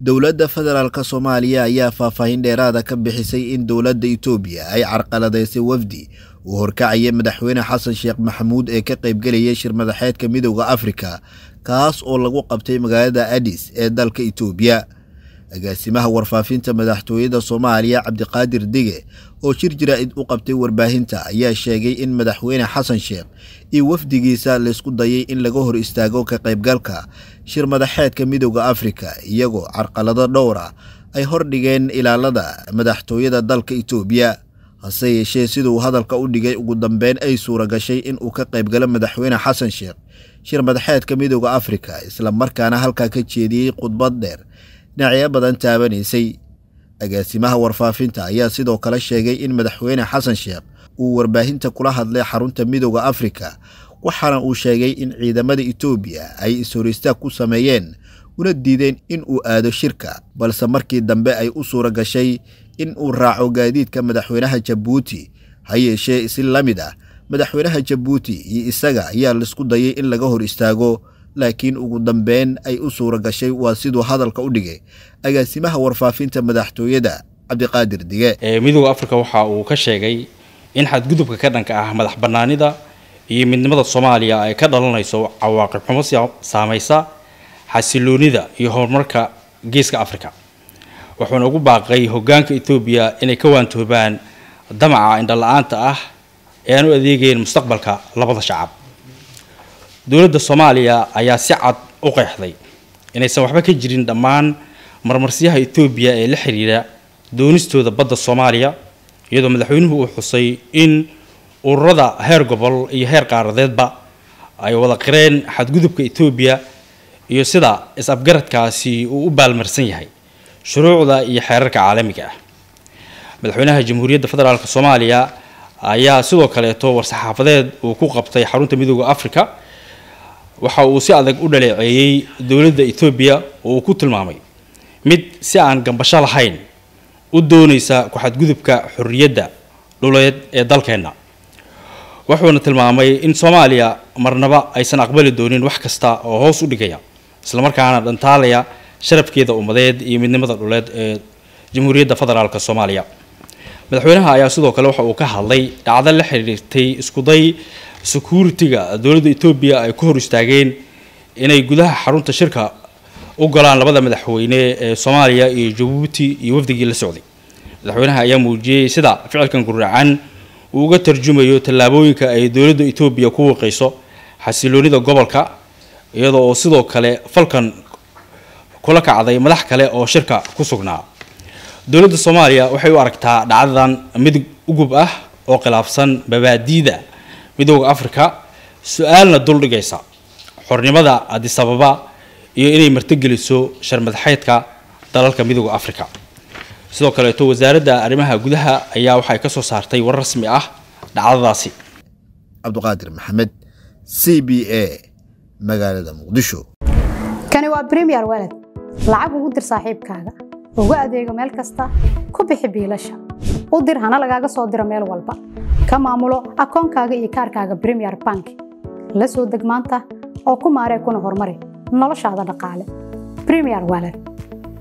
dowladda federaalka soomaaliya ayaa faahfaahin dheeraada ka bixisay in dowladda itoobiya ay carqaladaysay wafdi uu horkacaya madaxweyne xasan sheekh maxamuud ee ka qaybgelaya shir madaxeedka midowda afrika kaas oo lagu qabtay magaalada adis ee dalka itoobiya agaasimaha warfaafinta madaxtooyada soomaaliya cabdiqaadir dige oo jir id u qabtay warbaahinta ayaa sheegay in madaxweyne xasan sheekh iyo wafdigiisa laysku dayay in laga hor istaago ka qaybgalka shir madaxeedka midooda afrika iyagoo carqalado dhowr ah ay hordhigeen ilaalada madaxtooyada dalka etoobiya hase yeeshee sida uu hadalka u dhigay ugu dambeyn ay suura gashay in uu ka qaybgalo madaxweyne xasan sheekh shir madaxeedka midooda afrika isla markaana halkaa ka jeediyey khudbad dheer dhinacyo badan taabanaysay agaasimaha warfaafinta ayaa sidoo kale sheegay in madaxweyne xasan sheekh uu warbaahinta kula hadlay xarunta midooda afrika waxaana uu sheegay in ciidamada etoobiya ay is istaag ku sameeyeen una diideen in uu aado shirka balse markii dambe ay u suura gashay in uu raaco gaadiidka madaxweynaha jabuuti ha yeeshee si la mid ah madaxweynaha jabuuti iyo isaga ayaa laisku dayay in laga hor istaago laakiin ugu dambeyn ay u suura gashay waa siduu hadalka u dhigay agaasimaha warfaafinta madaxtooyada cabdiqaadir dige midooda afrika waxa uu ka sheegay in xadgudubka ka dhanka ah madax bannaanida iyo midnimada soomaaliya ay ka dhalanayso cawaaqib xumo saamaysa xasiloonida iyo horumarka geeska afrika wuxuuna ugu baaqay hogaanka etoobiya inay ka waantoobaan damaca indhala-aanta ah ee aan u adeegayn mustaqbalka labada shacab dowladda soomaaliya ayaa si cad u qeexday inaysan waxba ka jirin dhammaan marmarsiyaha etoobiya ee la xiriira doonistooda badda soomaaliya iyadoo madaxweynuhu uu xusay in ururada heer gobol iyo heer qaaradeedba ay wada qireen xadgudubka etoobiya iyo sida is-afgaradkaasi uu u baalmarsan yahay shuruucda iyo xeerarka caalamiga ah madaxweynaha jamhuuriyadda federaalk soomaaliya ayaa sidoo kaleeto war saxaafadeed uu ku qabtay xarunta midooda africa waxa uu si adag u dhaleeceeyey dowladda etoobiya oo uu ku tilmaamay mid si aan gambasho lahayn u doonaysa ku-xadgudubka xorriyadda dhuleed ee dalkeenna wuxuuna tilmaamay in soomaaliya marnaba aysan aqbali doonin wax kasta oo hoos u dhigaya islamarkaana dhantaalaya sharafkeeda ummadeed iyo midnimada dhuleed ee jamhuuriyadda federaalk soomaaliya madaxweynaha ayaa sidoo kale waxa uu ka hadlay dhacdo la xiriirtay iskuday securitiga dowladda etoobiya ay ku hor istaageen inay gudaha xarunta shirka u galaan labada madaxweyne ee soomaaliya iyo jabuuti iyo wafdigii la socday madaxweynaha ayaa muujiyey sida ficilkan guracan uu uga tarjumayo tallaabooyinka ay dowladda etoobiya ku waqayso xasiloonida gobolka iyadoo oo sidoo kale falkan kula kacday madax kale oo shirka ku sugnaa dowladda soomaaliya waxay u aragtaa dhacdadan mid ugub ah oo khilaafsan mabaadiida midooda africa su-aalna duldhigaysa xornimada adisababa iyo inay martogeliso sharmadaxeydka dalalka midooda africa sidoo kaleeto wasaaradda arrimaha gudaha ayaa waxay ka soo saartay war rasmi ah dhacdadaasi cabdiqaadir maxamed c b a magaalada muqdisho kani waa premier weled lacag ugu dir saaxiibkaaga ugu adeego meel kasta ku bixi biilasha u dir hana lagaaga soo diro meel walba ka maamulo akoonkaaga iyo kaarkaaga bremier bank la soo deg maanta oo ku maaree kuna horumari noloshaada dhaqaale bremier waler